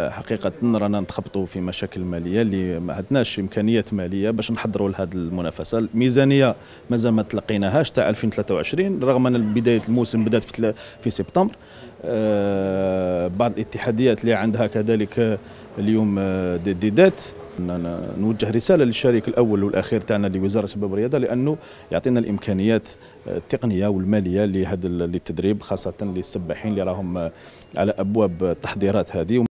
حقيقة رانا نتخبطوا في مشاكل مالية اللي ما عندناش إمكانيات مالية باش نحضروا لهذه المنافسة الميزانية مازال ما تلقيناهاش تاع 2023 رغم أن بداية الموسم بدأت في, في سبتمبر آه بعض الاتحاديات اللي عندها كذلك اليوم آه، ديدات نوجه رساله للشريك الاول والاخير تاعنا لوزارة الشباب والرياضه لانه يعطينا الامكانيات آه، التقنيه والماليه لهذا للتدريب خاصه للسباحين اللي راهم آه، على ابواب التحضيرات هذه